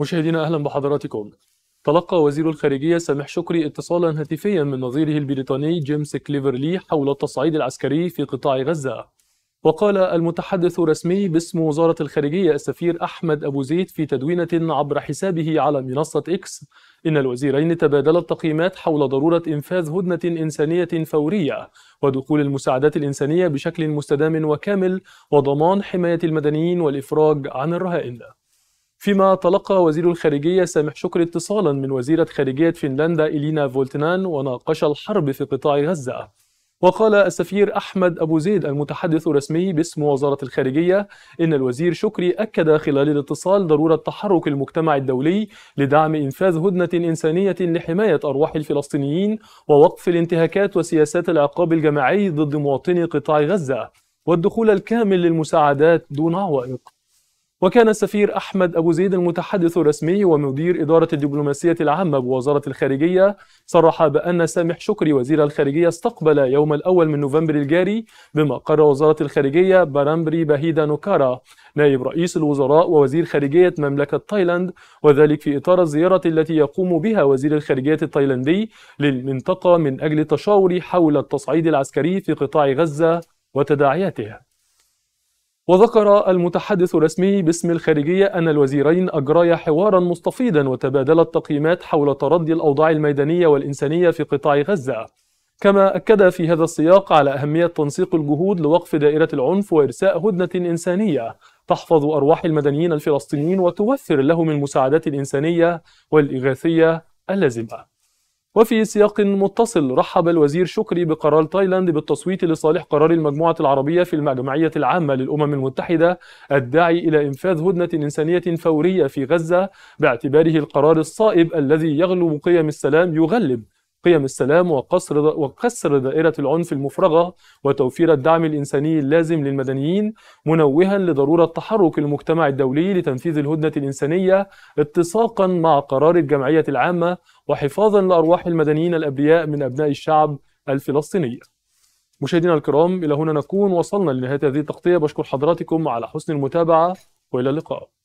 مشاهدينا اهلا بحضراتكم تلقى وزير الخارجيه سامح شكري اتصالا هاتفيا من نظيره البريطاني جيمس كليفرلي حول التصعيد العسكري في قطاع غزه وقال المتحدث الرسمي باسم وزاره الخارجيه السفير احمد ابو زيد في تدوينه عبر حسابه على منصه اكس ان الوزيرين تبادلا التقييمات حول ضروره انفاذ هدنه انسانيه فوريه ودخول المساعدات الانسانيه بشكل مستدام وكامل وضمان حمايه المدنيين والافراج عن الرهائن فيما تلقى وزير الخارجية سامح شكري اتصالا من وزيرة خارجية فنلندا إلينا فولتنان وناقش الحرب في قطاع غزة وقال السفير أحمد أبو زيد المتحدث الرسمي باسم وزارة الخارجية إن الوزير شكري أكد خلال الاتصال ضرورة تحرك المجتمع الدولي لدعم إنفاذ هدنة إنسانية لحماية أرواح الفلسطينيين ووقف الانتهاكات وسياسات العقاب الجماعي ضد مواطني قطاع غزة والدخول الكامل للمساعدات دون عوائق وكان السفير أحمد أبو زيد المتحدث الرسمي ومدير إدارة الدبلوماسية العامة بوزارة الخارجية صرح بأن سامح شكري وزير الخارجية استقبل يوم الأول من نوفمبر الجاري بمقر وزارة الخارجية برامبري بهيدا نوكارا نائب رئيس الوزراء ووزير خارجية مملكة تايلاند وذلك في إطار الزيارة التي يقوم بها وزير الخارجية التايلاندي للمنطقة من أجل التشاور حول التصعيد العسكري في قطاع غزة وتداعياته وذكر المتحدث الرسمي باسم الخارجية أن الوزيرين أجريا حوارا مستفيضا وتبادلا التقييمات حول تردي الأوضاع الميدانية والإنسانية في قطاع غزة كما أكد في هذا السياق على أهمية تنسيق الجهود لوقف دائرة العنف وإرساء هدنة إنسانية تحفظ أرواح المدنيين الفلسطينيين وتوفر لهم المساعدات الإنسانية والإغاثية اللازمة وفي سياق متصل رحب الوزير شكري بقرار تايلاند بالتصويت لصالح قرار المجموعة العربية في المجمعية العامة للأمم المتحدة الداعي إلى إنفاذ هدنة إنسانية فورية في غزة باعتباره القرار الصائب الذي يغلب قيم السلام يغلب قيم السلام وقصر وكسر دائرة العنف المفرغة وتوفير الدعم الإنساني اللازم للمدنيين منوها لضرورة تحرك المجتمع الدولي لتنفيذ الهدنة الإنسانية اتساقا مع قرار الجمعية العامة وحفاظا لأرواح المدنيين الأبرياء من أبناء الشعب الفلسطيني مشاهدينا الكرام إلى هنا نكون وصلنا لنهاية هذه التغطية بشكر حضراتكم على حسن المتابعة وإلى اللقاء